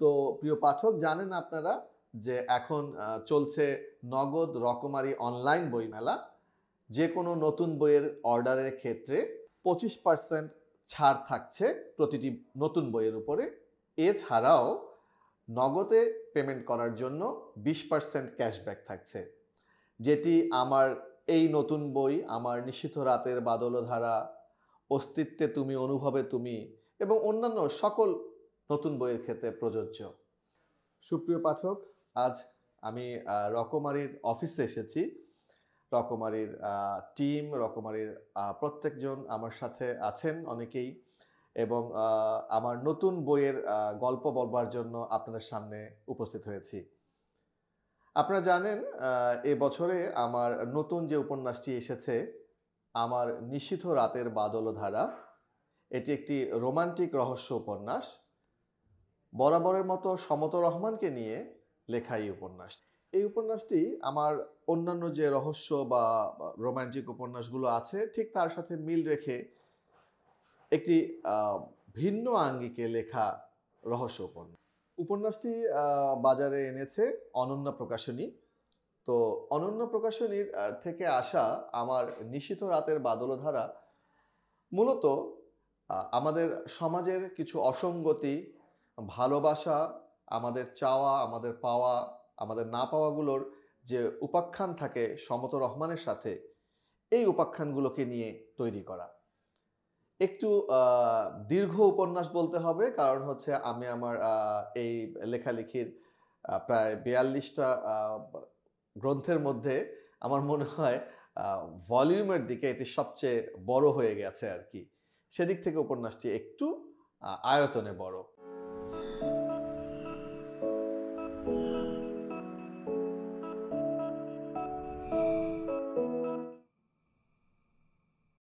তো প্রিয় পাঠক জানেন আপনারা যে এখন চলছে নগদ রকমারি অনলাইন বইমেলা যে কোনো নতুন বইয়ের অর্ডারের ক্ষেত্রে পঁচিশ পার্সেন্ট ছাড় থাকছে প্রতিটি নতুন বইয়ের উপরে এছাড়াও নগদে পেমেন্ট করার জন্য বিশ পার্সেন্ট ক্যাশব্যাক থাকছে যেটি আমার এই নতুন বই আমার নিশ্চিত রাতের বাদলধারা অস্তিত্বে তুমি অনুভবে তুমি এবং অন্যান্য সকল নতুন বইয়ের ক্ষেত্রে প্রযোজ্য সুপ্রিয় পাঠক আজ আমি রকমারির অফিসে এসেছি রকমারির টিম রকমারির প্রত্যেকজন আমার সাথে আছেন অনেকেই এবং আমার নতুন বইয়ের গল্প বলবার জন্য আপনাদের সামনে উপস্থিত হয়েছি আপনারা জানেন এ বছরে আমার নতুন যে উপন্যাসটি এসেছে আমার নিষিদ্ধ রাতের বাদল ধারা এটি একটি রোমান্টিক রহস্য উপন্যাস বরাবরের মতো সমত রহমানকে নিয়ে লেখা এই উপন্যাস এই উপন্যাসটি আমার অন্যান্য যে রহস্য বা রোম্যান্টিক উপন্যাসগুলো আছে ঠিক তার সাথে মিল রেখে একটি ভিন্ন আঙ্গিকে লেখা রহস্য উপন্যাস উপন্যাসটি বাজারে এনেছে অনন্য প্রকাশনী তো অনন্য প্রকাশনীর থেকে আসা আমার নিশিত রাতের বাদলধারা মূলত আমাদের সমাজের কিছু অসঙ্গতি ভালোবাসা আমাদের চাওয়া আমাদের পাওয়া আমাদের না পাওয়াগুলোর যে উপাখ্যান থাকে সমত রহমানের সাথে এই উপাখ্যানগুলোকে নিয়ে তৈরি করা একটু দীর্ঘ উপন্যাস বলতে হবে কারণ হচ্ছে আমি আমার এই লেখালেখির প্রায় বিয়াল্লিশটা গ্রন্থের মধ্যে আমার মনে হয় ভলিউমের দিকে এটি সবচেয়ে বড় হয়ে গেছে আর কি সেদিক থেকে উপন্যাসটি একটু আয়তনে বড়